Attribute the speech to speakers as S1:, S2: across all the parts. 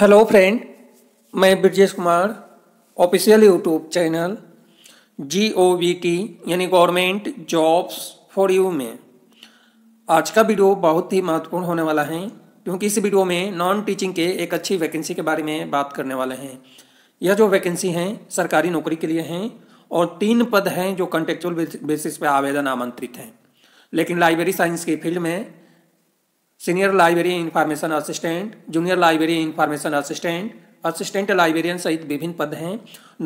S1: hello friend मैं Brajesh Kumar official YouTube channel G O V T यानी government jobs for you में आज का वीडियो बहुत ही महत्वपूर्ण होने वाला है क्योंकि इस वीडियो में नॉन टीचिंग के एक अच्छी वैकेंसी के बारे में बात करने वाले हैं यह जो वैकेंसी हैं सरकारी नौकरी के लिए हैं और तीन पद हैं जो कंटेक्चुअल बेसिस पर आवेदन आमंत्रित हैं लेकिन लाइब्रेरी साइंस के फील्ड में senior library information assistant junior library information assistant assistant librarian सहित विभिन्न पद हैं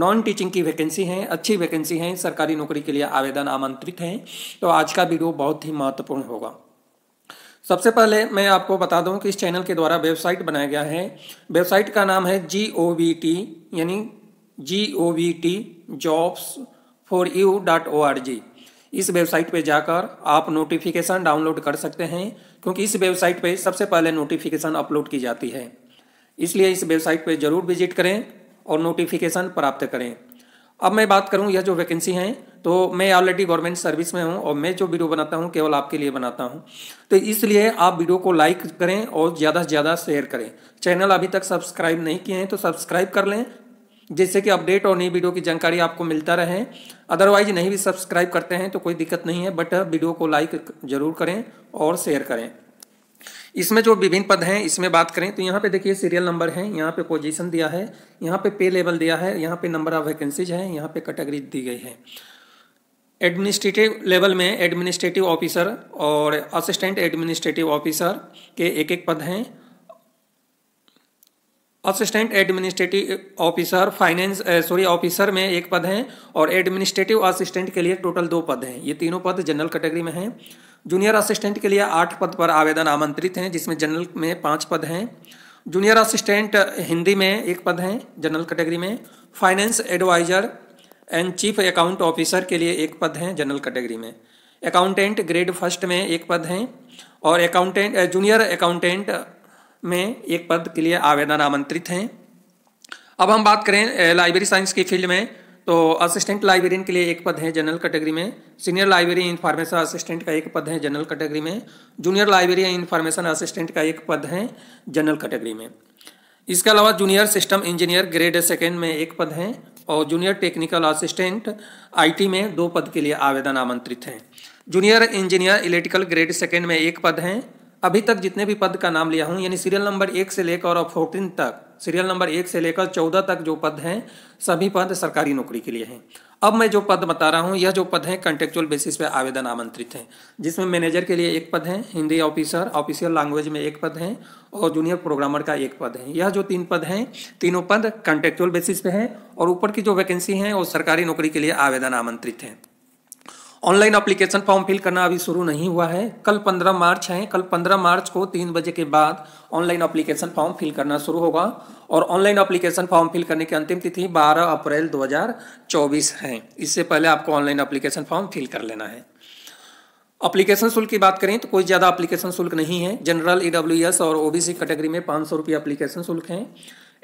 S1: नॉन टीचिंग की वैकेंसी हैं अच्छी वैकेंसी हैं सरकारी नौकरी के लिए आवेदन आमंत्रित हैं तो आज का वीडियो बहुत ही महत्वपूर्ण होगा सबसे पहले मैं आपको बता दूं कि इस चैनल के द्वारा वेबसाइट बनाया गया है वेबसाइट का नाम है जी ओ वी टी यानी G O V T jobs for you dot O R G इस वेबसाइट पे जाकर आप नोटिफिकेशन डाउनलोड कर सकते हैं क्योंकि इस वेबसाइट पे सबसे पहले नोटिफिकेशन अपलोड की जाती है इसलिए इस वेबसाइट पे ज़रूर विजिट करें और नोटिफिकेशन प्राप्त करें अब मैं बात करूं यह जो वैकेंसी हैं तो मैं ऑलरेडी गवर्नमेंट सर्विस में हूं और मैं जो वीडियो बनाता हूं केवल आपके लिए बनाता हूं तो इसलिए आप वीडियो को लाइक करें और ज़्यादा से ज़्यादा शेयर करें चैनल अभी तक सब्सक्राइब नहीं किए हैं तो सब्सक्राइब कर लें जिससे कि अपडेट और नई वीडियो की जानकारी आपको मिलता रहे अदरवाइज नहीं भी सब्सक्राइब करते हैं तो कोई दिक्कत नहीं है बट वीडियो को लाइक जरूर करें और शेयर करें इसमें जो विभिन्न पद हैं इसमें बात करें तो यहाँ पे देखिए सीरियल नंबर है यहाँ पे पोजीशन दिया है यहाँ पे पे लेवल दिया है यहाँ पे नंबर ऑफ वैकेंसीज है यहाँ पे कैटेगरी दी गई है एडमिनिस्ट्रेटिव लेवल में एडमिनिस्ट्रेटिव ऑफिसर और असिस्टेंट एडमिनिस्ट्रेटिव ऑफिसर के एक एक पद हैं assistant administrative officer finance sorry officer में एक पद है और एडमिनिस्ट्रेटिव असिस्टेंट के लिए टोटल दो पद हैं ये तीनों पद जनरल कैटेगरी में हैं जूनियर असिस्टेंट के लिए आठ पद पर आवेदन आमंत्रित हैं जिसमें जनरल में पाँच पद हैं जूनियर असिस्टेंट हिंदी में एक पद हैं जनरल कैटेगरी में finance adviser and chief account officer के लिए एक पद हैं जनरल कैटेगरी में अकाउंटेंट ग्रेड फर्स्ट में एक पद हैं और अकाउंटेंट जूनियर अकाउंटेंट में एक पद के लिए आवेदन आमंत्रित हैं अब हम बात करें लाइब्रेरी साइंस की फील्ड में तो असिस्टेंट लाइब्रेरियन के लिए एक पद है जनरल कैटेगरी में सीनियर लाइब्रेरी इंफॉर्मेशन असिस्टेंट का एक पद है जनरल कैटेगरी में जूनियर लाइब्रेरी इंफॉर्मेशन असिस्टेंट का एक पद है जनरल कैटेगरी में इसके अलावा junior system engineer grade second में एक पद है और जूनियर टेक्निकल असिस्टेंट आईटी में दो पद के लिए आवेदन आमंत्रित हैं junior engineer electrical grade second में एक पद हैं अभी तक जितने भी पद का नाम लिया हूँ यानी सीरियल नंबर एक से लेकर और फोर्टीन तक सीरियल नंबर एक से लेकर चौदह तक जो पद हैं सभी पद सरकारी नौकरी के लिए हैं अब मैं जो पद बता रहा हूँ यह जो पद हैं कंट्रेक्चुअल बेसिस पे आवेदन आमंत्रित हैं जिसमें मैनेजर के लिए एक पद है हिंदी ऑफिसर ऑफिशियल लैंग्वेज में एक पद है और जूनियर प्रोग्रामर का एक पद है यह जो तीन पद हैं तीनों पद कंट्रेक्चुअल बेसिस पे हैं और ऊपर की जो वैकेंसी हैं वो सरकारी नौकरी के लिए आवेदन आमंत्रित हैं ऑनलाइन अप्लीकेशन फॉर्म फिल करना अभी शुरू नहीं हुआ है कल 15 मार्च है कल 15 मार्च को तीन बजे के बाद ऑनलाइन अप्लीकेशन फॉर्म फिल करना शुरू होगा और ऑनलाइन अप्लीकेशन फॉर्म फिल करने की अंतिम तिथि 12 अप्रैल 2024 है इससे पहले आपको ऑनलाइन अप्लीकेशन फॉर्म फिल कर लेना है अप्लीकेशन शुल्क की बात करें तो कोई ज़्यादा अप्लीकेशन शुल्क नहीं है जनरल ई e और ओ कैटेगरी में पाँच सौ अप्लीकेशन शुल्क है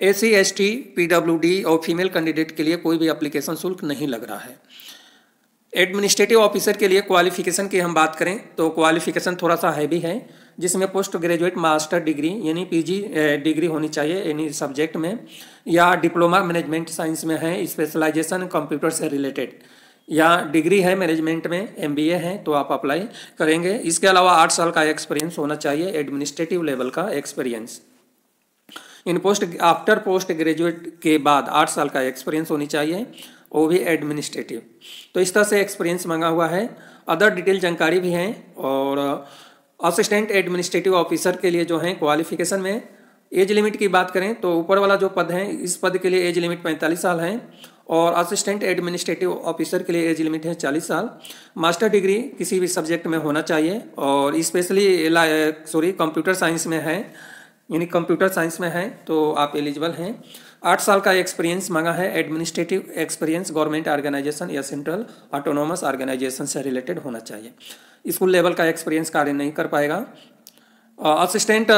S1: A C S T P W D और फीमेल कैंडिडेट के लिए कोई भी अप्लीकेशन शुल्क नहीं लग रहा है एडमिनिस्ट्रेटिव ऑफिसर के लिए क्वालिफिकेशन की हम बात करें तो क्वालिफिकेशन थोड़ा सा हैवी है जिसमें पोस्ट ग्रेजुएट मास्टर डिग्री यानी पीजी डिग्री होनी चाहिए यानी सब्जेक्ट में या डिप्लोमा मैनेजमेंट साइंस में है स्पेशलाइजेशन कंप्यूटर से रिलेटेड या डिग्री है मैनेजमेंट में एमबीए है तो आप अप्लाई करेंगे इसके अलावा आठ साल का एक्सपीरियंस होना चाहिए एडमिनिस्ट्रेटिव लेवल का experience in post after post graduate के बाद आठ साल का एक्सपीरियंस होनी चाहिए वो भी एडमिनिस्ट्रेटिव तो इस तरह से एक्सपीरियंस मांगा हुआ है अदर डिटेल जानकारी भी हैं और असिस्टेंट एडमिनिस्ट्रेटिव ऑफिसर के लिए जो हैं क्वालिफिकेशन में एज लिमिट की बात करें तो ऊपर वाला जो पद है इस पद के लिए एज लिमिट पैंतालीस साल है और असिस्टेंट एडमिनिस्ट्रेटिव ऑफिसर के लिए एज लिमिट है चालीस साल मास्टर डिग्री किसी भी सब्जेक्ट में होना चाहिए और स्पेशली सॉरी कंप्यूटर साइंस में है यानी कंप्यूटर साइंस में है तो आप एलिजिबल हैं आठ साल का एक्सपीरियंस मांगा है एडमिनिस्ट्रेटिव एक्सपीरियंस गवर्नमेंट ऑर्गेनाइजेशन या सेंट्रल ऑटोनोमस ऑर्गेनाइजेशन से रिलेटेड होना चाहिए स्कूल लेवल का एक्सपीरियंस कार्य नहीं कर पाएगा असिस्टेंट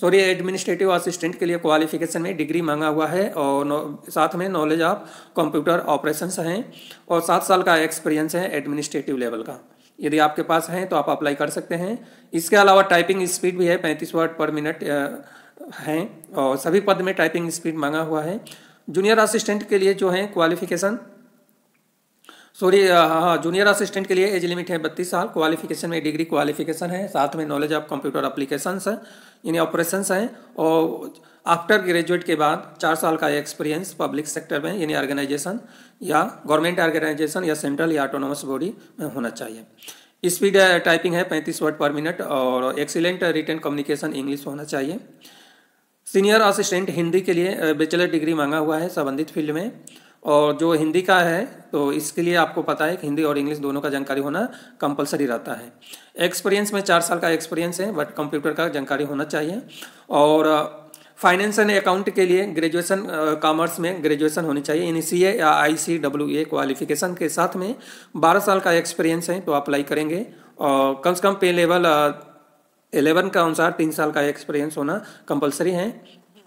S1: सॉरी एडमिनिस्ट्रेटिव असिस्टेंट के लिए क्वालिफिकेशन में डिग्री मांगा हुआ है और साथ में नॉलेज ऑफ कंप्यूटर ऑपरेशन हैं और सात साल का एक्सपीरियंस है एडमिनिस्ट्रेटिव लेवल का यदि आपके पास हैं तो आप अप्लाई कर सकते हैं इसके अलावा टाइपिंग स्पीड भी है पैंतीस वर्ड पर मिनट हैं और सभी पद में टाइपिंग स्पीड मांगा हुआ है जूनियर असिस्टेंट के लिए जो है क्वालिफिकेशन सॉरी हाँ जूनियर असिस्टेंट के लिए एज लिमिट है बत्तीस साल क्वालिफिकेशन में डिग्री क्वालिफिकेशन है साथ में नॉलेज ऑफ कंप्यूटर अप्लीकेशंस है यानी ऑपरेशंस हैं और आफ्टर ग्रेजुएट के बाद चार साल का एक्सपीरियंस पब्लिक सेक्टर में यानी ऑर्गेनाइजेशन या गवर्नमेंट ऑर्गेनाइजेशन या सेंट्रल या ऑटोनोमस बॉडी में होना चाहिए स्पीड टाइपिंग है पैंतीस वर्ड पर मिनट और एक्सीलेंट रिटर्न कम्युनिकेशन इंग्लिश होना चाहिए सीनियर असिस्टेंट हिंदी के लिए बैचलर डिग्री मांगा हुआ है संबंधित फील्ड में और जो हिंदी का है तो इसके लिए आपको पता है कि हिंदी और इंग्लिश दोनों का जानकारी होना कंपलसरी रहता है एक्सपीरियंस में चार साल का एक्सपीरियंस है बट कंप्यूटर का जानकारी होना चाहिए और फाइनेंस एंड अकाउंट के लिए ग्रेजुएशन कॉमर्स में ग्रेजुएशन होनी चाहिए एन सी या I C W A qualification के साथ में बारह साल का एक्सपीरियंस है तो अप्लाई करेंगे और कम से कम पे लेवल एलेवन के अनुसार तीन साल का एक्सपीरियंस होना कंपलसरी है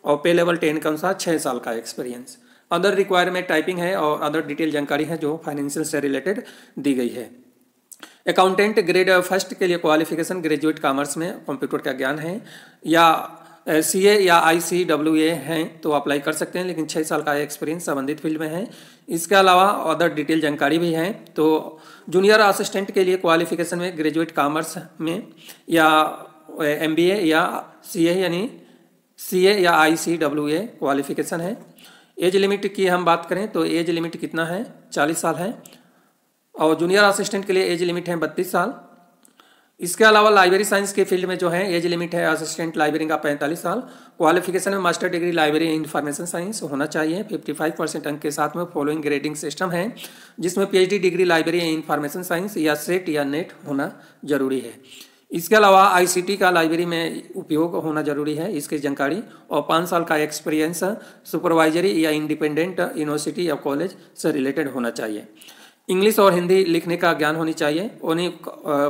S1: और पे लेवल टेन के अनुसार छः साल का एक्सपीरियंस अदर रिक्वायरमेंट टाइपिंग है और अदर डिटेल जानकारी है जो फाइनेंशियल से रिलेटेड दी गई है अकाउंटेंट ग्रेड फर्स्ट के लिए क्वालिफिकेशन ग्रेजुएट कॉमर्स में कंप्यूटर का ज्ञान है या सी ए या आई सी डब्ल्यू ए हैं तो अप्लाई कर सकते हैं लेकिन छः साल का एक्सपीरियंस संबंधित फील्ड में है इसके अलावा अदर डिटेल जानकारी भी है तो जूनियर असिस्टेंट के लिए क्वालिफिकेशन में ग्रेजुएट कॉमर्स में या एम बी ए या सी ए यानी सी ए या I C W A qualification है एज लिमिट की हम बात करें तो एज लिमिट कितना है चालीस साल है और जूनियर असिस्टेंट के लिए एज लिमिट है बत्तीस साल इसके अलावा लाइब्रेरी साइंस के फील्ड में जो है एज लिमिट है असिस्टेंट लाइब्रेरी का 45 साल क्वालिफिकेशन में master degree library information science होना चाहिए 55 परसेंट अंक के साथ में फॉलोइंग ग्रेडिंग सिस्टम है जिसमें PhD degree library information science या सेट या नेट होना जरूरी है इसके अलावा आईसीटी का लाइब्रेरी में उपयोग होना जरूरी है इसकी जानकारी और पाँच साल का एक्सपीरियंस सुपरवाइजरी या इंडिपेंडेंट यूनिवर्सिटी या कॉलेज से रिलेटेड होना चाहिए इंग्लिश और हिंदी लिखने का ज्ञान होनी चाहिए उन्हें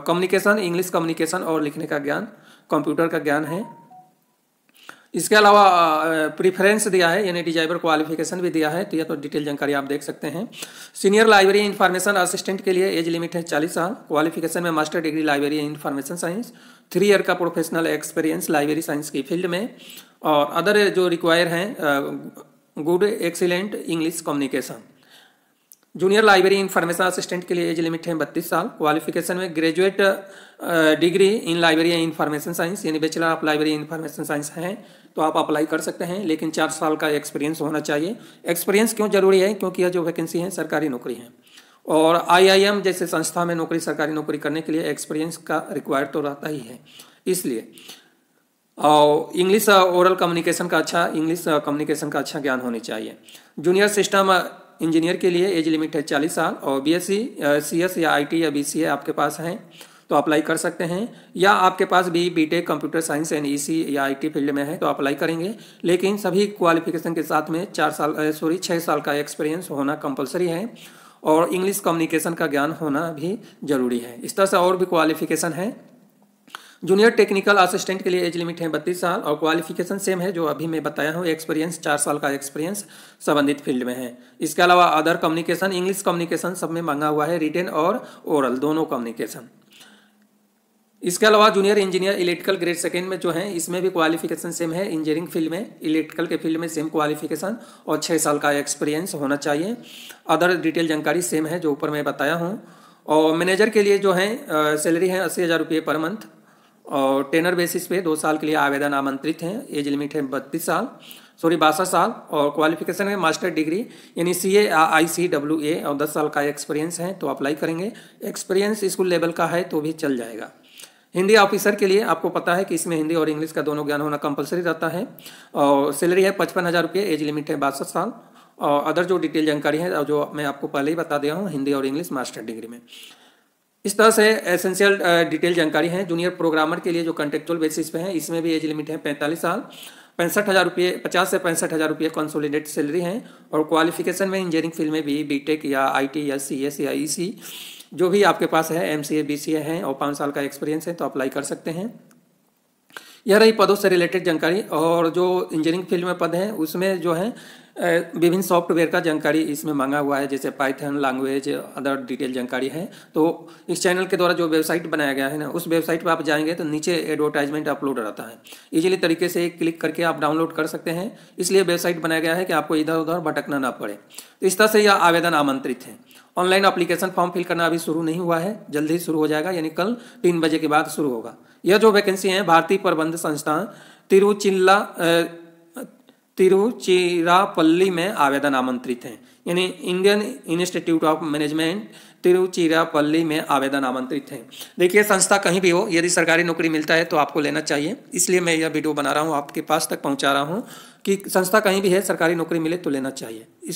S1: कम्युनिकेशन इंग्लिश कम्युनिकेशन और लिखने का ज्ञान कंप्यूटर का ज्ञान है इसके अलावा प्रीफ्रेंस दिया है यानी डिजाइबर क्वालिफिकेशन भी दिया है तो यह तो डिटेल जानकारी आप देख सकते हैं सीनियर लाइब्रेरी इन्फॉर्मेशन असिस्टेंट के लिए एज लिमिट है चालीस साल क्वालिफिकेशन में master degree library information science three year का प्रोफेशनल एक्सपीरियंस लाइब्रेरी साइंस की फील्ड में और अदर जो रिक्वायर हैं good excellent English communication junior library information assistant के लिए एज लिमिट है बत्तीस साल क्वालिफिकेशन में graduate degree in library information science यानी bachelor of library information science हैं तो आप अप्लाई कर सकते हैं लेकिन चार साल का एक्सपीरियंस होना चाहिए एक्सपीरियंस क्यों जरूरी है क्योंकि यह जो वैकेंसी है सरकारी नौकरी है और आईआईएम जैसे संस्था में नौकरी सरकारी नौकरी करने के लिए एक्सपीरियंस का रिक्वायर तो रहता ही है इसलिए और इंग्लिश ओरल कम्युनिकेशन का अच्छा इंग्लिश कम्युनिकेशन का अच्छा ज्ञान होनी चाहिए जूनियर सिस्टम इंजीनियर के लिए एज लिमिट है चालीस साल और बी एस सी या आई या बी आपके पास हैं तो अप्लाई कर सकते हैं या आपके पास भी BTech computer science and EC या आईटी फील्ड में है तो अप्लाई करेंगे लेकिन सभी क्वालिफिकेशन के साथ में चार साल सॉरी छः साल का एक्सपीरियंस होना कंपलसरी है और इंग्लिश कम्युनिकेशन का ज्ञान होना भी जरूरी है इस तरह से और भी क्वालिफिकेशन है जूनियर टेक्निकल असिस्टेंट के लिए एज लिमिट है बत्तीस साल और क्वालिफिकेशन सेम है जो अभी मैं बताया हूँ एक्सपीरियंस चार साल का एक्सपीरियंस संबंधित फील्ड में है इसके अलावा अदर कम्युनिकेशन इंग्लिश कम्युनिकेशन सब में मांगा हुआ है रिटेन और ओरल दोनों कम्युनिकेशन इसके अलावा junior engineer electrical grade second में जो है इसमें भी क्वालिफिकेशन सेम है इंजीनियरिंग फील्ड में इलेक्ट्रिकल के फील्ड में सेम क्वालिफिकेशन और छः साल का एक्सपीरियंस होना चाहिए अदर डिटेल जानकारी सेम है जो ऊपर मैं बताया हूँ और मैनेजर के लिए जो है सैलरी है अस्सी हज़ार रुपये पर मंथ और टेनर बेसिस पे दो साल के लिए आवेदन आमंत्रित हैं एज लिमिट है बत्तीस साल सॉरी बासठ साल और क्वालिफिकेशन है मास्टर डिग्री यानी सी ए आई सी डब्ल्यू ए और दस साल का एक्सपीरियंस है तो अप्लाई करेंगे एक्सपीरियंस स्कूल लेवल का है तो भी चल जाएगा हिंदी ऑफिसर के लिए आपको पता है कि इसमें हिंदी और इंग्लिश का दोनों ज्ञान होना कंपलसरी रहता है और सैलरी है पचपन हज़ार रुपये एज लिमिट है बासठ साल और अदर जो डिटेल जानकारी है जो मैं आपको पहले ही बता दिया हूँ हिंदी और इंग्लिश मास्टर डिग्री में इस तरह से एसेंशियल डिटेल जानकारी है जूनियर प्रोग्रामर के लिए जो कंटेक्चुअल बेसिस पे है इसमें भी एज लिमिट है पैंतालीस साल पैंसठ हज़ार रुपये पचास से पैंसठ हज़ार रुपये कंसोलिडेट सैलरी है और क्वालिफिकेशन में इंजीनियरिंग फील्ड में भी बीटेक या आईटी या सी एस या सी जो भी आपके पास है एम सी सी ए हैं और पाँच साल का एक्सपीरियंस है तो अप्लाई कर सकते हैं यह रही पदों से रिलेटेड जानकारी और जो इंजीनियरिंग फील्ड में पद हैं उसमें जो है विभिन्न सॉफ्टवेयर का जानकारी इसमें मांगा हुआ है जैसे पाइथन लैंग्वेज अदर डिटेल जानकारी है तो इस चैनल के द्वारा जो वेबसाइट बनाया गया है ना उस वेबसाइट पर आप जाएंगे तो नीचे एडवर्टाइजमेंट अपलोड रहता है इजीली तरीके से क्लिक करके आप डाउनलोड कर सकते हैं इसलिए वेबसाइट बनाया गया है कि आपको इधर उधर भटकना ना पड़े तो इस तरह से यह आवेदन आमंत्रित है ऑनलाइन अप्लीकेशन फॉर्म फिल करना अभी शुरू नहीं हुआ है जल्द ही शुरू हो जाएगा यानी कल तीन बजे के बाद शुरू होगा यह जो वैकेंसी है भारतीय प्रबंध संस्थान तिरुचिल्ला तिरुचिरापल्ली में आवेदन आमंत्रित हैं यानी Indian Institute of Management Tiruchirappalli में आवेदन आमंत्रित हैं देखिए संस्था कहीं भी हो यदि सरकारी नौकरी मिलता है तो आपको लेना चाहिए इसलिए मैं यह वीडियो बना रहा हूँ आपके पास तक पहुँचा रहा हूँ कि संस्था कहीं भी है सरकारी नौकरी मिले तो लेना चाहिए इस